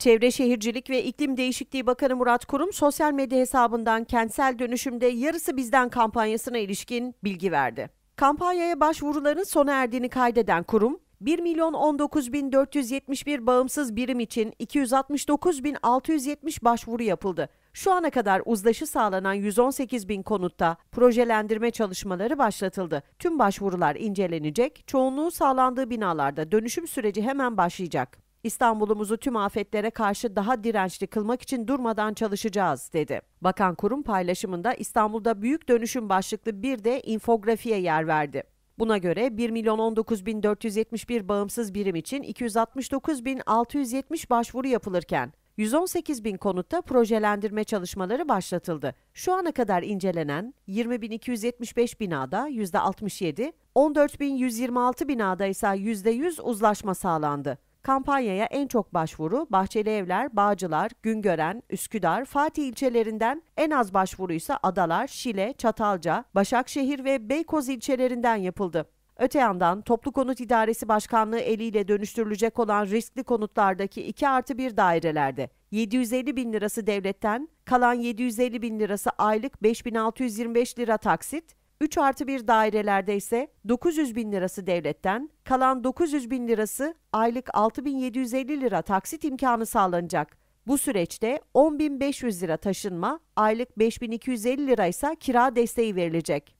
Çevre Şehircilik ve İklim Değişikliği Bakanı Murat Kurum sosyal medya hesabından kentsel dönüşümde yarısı bizden kampanyasına ilişkin bilgi verdi. Kampanyaya başvuruların sona erdiğini kaydeden kurum, 1 milyon 19 bin 471 bağımsız birim için 269 bin 670 başvuru yapıldı. Şu ana kadar uzlaşı sağlanan 118 bin konutta projelendirme çalışmaları başlatıldı. Tüm başvurular incelenecek, çoğunluğu sağlandığı binalarda dönüşüm süreci hemen başlayacak. İstanbul'umuzu tüm afetlere karşı daha dirençli kılmak için durmadan çalışacağız dedi. Bakan kurum paylaşımında İstanbul'da büyük dönüşüm başlıklı bir de infografiye yer verdi. Buna göre 1 milyon 19 bin 471 bağımsız birim için 269 bin 670 başvuru yapılırken 118 bin konutta projelendirme çalışmaları başlatıldı. Şu ana kadar incelenen 20 bin 275 binada %67, 14 bin 126 binada ise %100 uzlaşma sağlandı. Kampanyaya en çok başvuru Bahçeli Evler, Bağcılar, Güngören, Üsküdar, Fatih ilçelerinden en az başvuru ise Adalar, Şile, Çatalca, Başakşehir ve Beykoz ilçelerinden yapıldı. Öte yandan Toplu Konut İdaresi Başkanlığı eliyle dönüştürülecek olan riskli konutlardaki 2 artı 1 dairelerde 750 bin lirası devletten, kalan 750 bin lirası aylık 5625 lira taksit, 3 artı 1 dairelerde ise 900 bin lirası devletten, kalan 900 bin lirası aylık 6750 lira taksit imkanı sağlanacak. Bu süreçte 10.500 lira taşınma, aylık 5.250 lira ise kira desteği verilecek.